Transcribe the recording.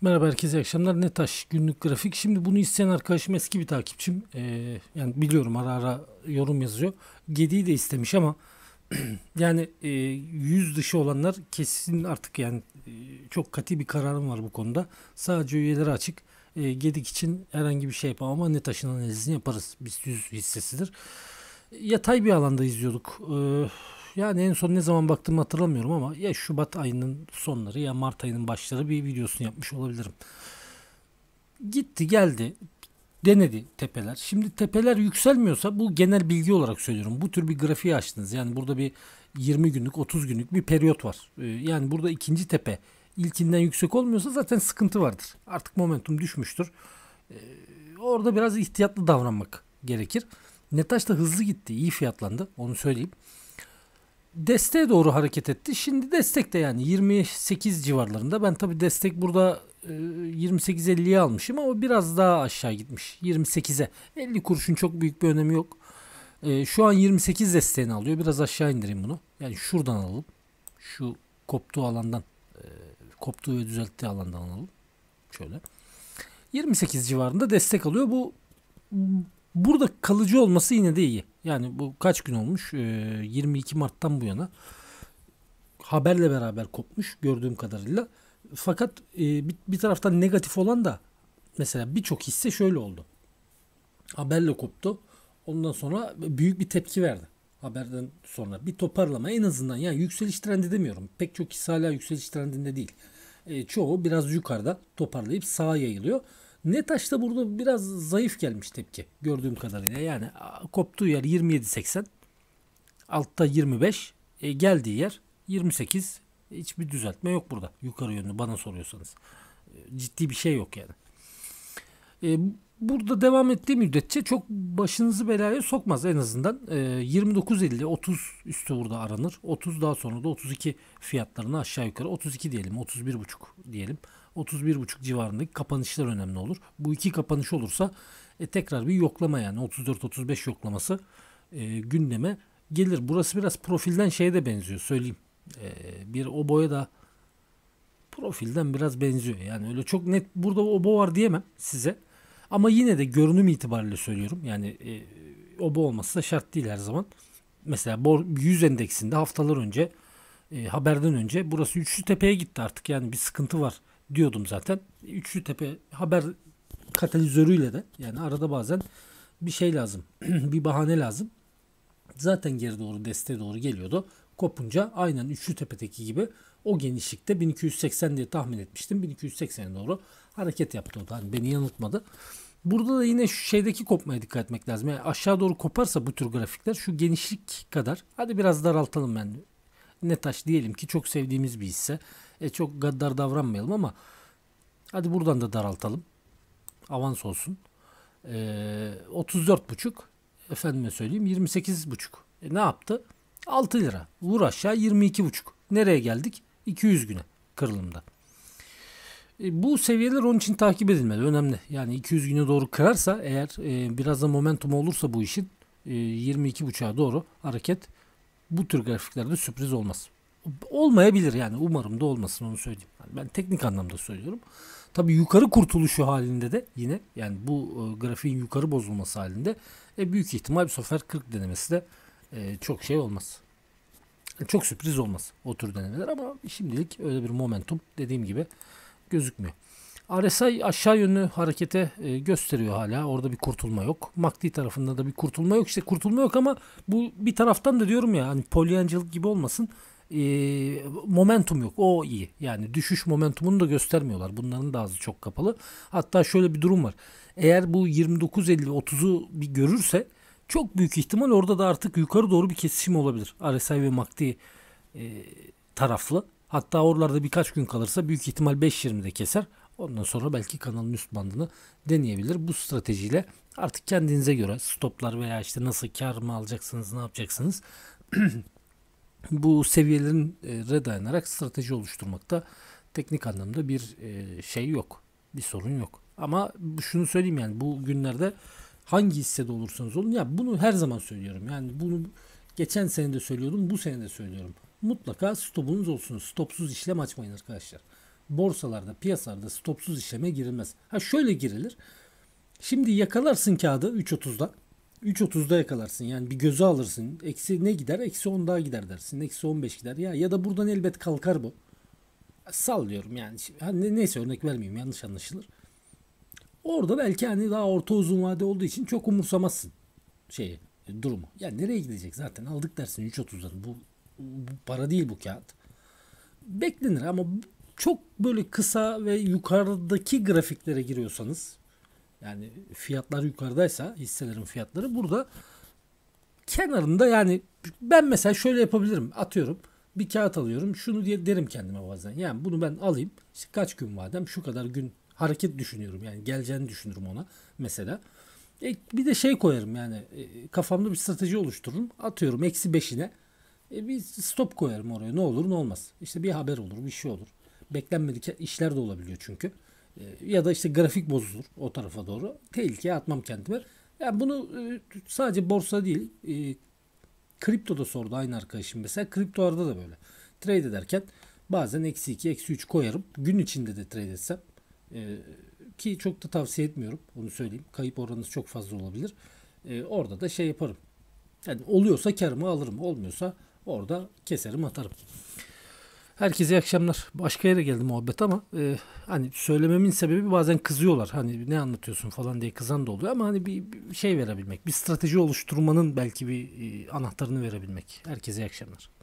Merhaba herkese akşamlar. Netaş günlük grafik. Şimdi bunu isteyen arkadaşım eski bir takipçim. Ee, yani biliyorum ara ara yorum yazıyor. Gedi'yi de istemiş ama yani e, yüz dışı olanlar kesin artık yani e, çok katı bir kararım var bu konuda. Sadece üyeleri açık. E, Gedik için herhangi bir şey yapamam ama Netaş'ın analizini yaparız. Biz yüz hissesidir. Yatay bir alanda izliyorduk. Eee yani en son ne zaman baktığımı hatırlamıyorum ama ya Şubat ayının sonları ya Mart ayının başları bir videosunu yapmış olabilirim. Gitti geldi denedi tepeler. Şimdi tepeler yükselmiyorsa bu genel bilgi olarak söylüyorum. Bu tür bir grafiği açtınız. Yani burada bir 20 günlük 30 günlük bir periyot var. Ee, yani burada ikinci tepe ilkinden yüksek olmuyorsa zaten sıkıntı vardır. Artık momentum düşmüştür. Ee, orada biraz ihtiyatlı davranmak gerekir. Netaş da hızlı gitti. iyi fiyatlandı. Onu söyleyeyim desteğe doğru hareket etti. Şimdi destek de yani 28 civarlarında. Ben tabii destek burada 28.50'ye e, almışım ama biraz daha aşağı gitmiş. 28'e. 50 kuruşun çok büyük bir önemi yok. E, şu an 28 desteğini alıyor. Biraz aşağı indireyim bunu. Yani şuradan alalım. Şu koptuğu alandan e, koptuğu ve düzelttiği alandan alalım. Şöyle. 28 civarında destek alıyor. Bu burada kalıcı olması yine de iyi. Yani bu kaç gün olmuş? E, ee, 22 Mart'tan bu yana haberle beraber kopmuş gördüğüm kadarıyla. Fakat e, bir, bir taraftan negatif olan da mesela birçok hisse şöyle oldu. Haberle koptu. Ondan sonra büyük bir tepki verdi. Haberden sonra bir toparlama en azından yani yükseliş trendi demiyorum. Pek çok hisse hala yükseliş trendinde değil. E, çoğu biraz yukarıda toparlayıp sağa yayılıyor. Ne taşta burada biraz zayıf gelmiş tepki gördüğüm kadarıyla. Yani koptuğu yer 27.80. Altta 25. E, geldiği yer 28. Hiçbir düzeltme yok burada. Yukarı yönlü bana soruyorsanız. E, ciddi bir şey yok yani. E, burada devam ettiği müddetçe çok başınızı belaya sokmaz en azından. E, 29.50 30 üstü burada aranır. 30 daha sonra da 32 fiyatlarına aşağı yukarı 32 diyelim 31.5 diyelim. 31.5 civarındaki kapanışlar önemli olur. Bu iki kapanış olursa e, tekrar bir yoklama yani 34-35 yoklaması e, gündeme gelir. Burası biraz profilden şeye de benziyor söyleyeyim. E, bir o boya da profilden biraz benziyor. Yani öyle çok net burada o boğa var diyemem size. Ama yine de görünüm itibariyle söylüyorum. Yani e, oba olması da şart değil her zaman. Mesela Bor 100 endeksinde haftalar önce e, haberden önce burası Üçlü Tepe'ye gitti artık. Yani bir sıkıntı var diyordum zaten. Üçlü Tepe haber katalizörüyle de yani arada bazen bir şey lazım. bir bahane lazım. Zaten geri doğru desteğe doğru geliyordu. Kopunca aynen Üçlü Tepe'deki gibi o genişlikte 1280 diye tahmin etmiştim. 1280'e doğru hareket yaptı o da. Hani beni yanıltmadı. Burada da yine şu şeydeki kopmaya dikkat etmek lazım. Yani aşağı doğru koparsa bu tür grafikler şu genişlik kadar. Hadi biraz daraltalım ben. Ne taş diyelim ki çok sevdiğimiz bir hisse. E çok gaddar davranmayalım ama hadi buradan da daraltalım. Avans olsun. E, 34,5 efendime söyleyeyim 28,5. E ne yaptı? 6 lira. Vur aşağı 22,5. Nereye geldik? 200 güne kırılımda. E, bu seviyeler onun için takip edilmeli. Önemli. Yani 200 güne doğru kırarsa eğer e, biraz da momentum olursa bu işin 22.5'a e, doğru hareket bu tür grafiklerde sürpriz olmaz. Olmayabilir yani umarım da olmasın onu söyleyeyim. Yani ben teknik anlamda söylüyorum. Tabi yukarı kurtuluşu halinde de yine yani bu e, grafiğin yukarı bozulması halinde e, büyük ihtimal bir sefer 40 denemesi de e, çok şey olmaz. Çok sürpriz olmaz o tür denemeler ama şimdilik öyle bir momentum dediğim gibi gözükmüyor. RSI aşağı yönlü harekete e, gösteriyor hala. Orada bir kurtulma yok. MACD tarafında da bir kurtulma yok. İşte kurtulma yok ama bu bir taraftan da diyorum ya hani polyancılık gibi olmasın. E, momentum yok. O iyi. Yani düşüş momentumunu da göstermiyorlar. Bunların da ağzı çok kapalı. Hatta şöyle bir durum var. Eğer bu 29.50 30'u bir görürse çok büyük ihtimal orada da artık yukarı doğru bir kesişim olabilir. RSI ve MACD e, taraflı. Hatta oralarda birkaç gün kalırsa büyük ihtimal 5.20'de keser. Ondan sonra belki kanalın üst bandını deneyebilir. Bu stratejiyle artık kendinize göre stoplar veya işte nasıl kar mı alacaksınız ne yapacaksınız bu seviyelerin e, dayanarak strateji oluşturmakta teknik anlamda bir e, şey yok. Bir sorun yok. Ama şunu söyleyeyim yani bu günlerde hangi hissede olursanız olun ya bunu her zaman söylüyorum. Yani bunu geçen sene de söylüyordum, bu sene de söylüyorum. Mutlaka stopunuz olsun. Stopsuz işlem açmayın arkadaşlar. Borsalarda, piyasalarda stopsuz işleme girilmez. Ha şöyle girilir. Şimdi yakalarsın kağıdı 3.30'da. 3.30'da yakalarsın. Yani bir gözü alırsın. Eksi ne gider? Eksi 10 daha gider dersin. Eksi 15 gider. Ya ya da buradan elbet kalkar bu. Sallıyorum yani. Şimdi, neyse örnek vermeyeyim yanlış anlaşılır. Orada belki hani daha orta uzun vade olduğu için çok umursamazsın şeyi durumu. Ya yani nereye gidecek zaten aldık dersin 3.30'dan bu, bu para değil bu kağıt. Beklenir ama çok böyle kısa ve yukarıdaki grafiklere giriyorsanız yani fiyatlar yukarıdaysa hisselerin fiyatları burada kenarında yani ben mesela şöyle yapabilirim atıyorum bir kağıt alıyorum şunu diye derim kendime bazen yani bunu ben alayım işte kaç gün vadem şu kadar gün hareket düşünüyorum. Yani geleceğini düşünürüm ona mesela. E, bir de şey koyarım yani e, kafamda bir strateji oluştururum. Atıyorum eksi beşine e, bir stop koyarım oraya ne olur ne olmaz. İşte bir haber olur bir şey olur. Beklenmedik işler de olabiliyor çünkü. E, ya da işte grafik bozulur o tarafa doğru. Tehlikeye atmam kendime. Yani bunu e, sadece borsa değil e, kripto da sordu aynı arkadaşım mesela. Kripto arada da böyle. Trade ederken bazen eksi 2 eksi 3 koyarım. Gün içinde de trade etsem ee, ki çok da tavsiye etmiyorum onu söyleyeyim. Kayıp oranınız çok fazla olabilir. Ee, orada da şey yaparım. Yani oluyorsa karımı alırım. Olmuyorsa orada keserim atarım. Herkese iyi akşamlar. Başka yere geldi muhabbet ama e, hani söylememin sebebi bazen kızıyorlar. Hani ne anlatıyorsun falan diye kızan da oluyor ama hani bir, bir şey verebilmek, bir strateji oluşturmanın belki bir e, anahtarını verebilmek. Herkese iyi akşamlar.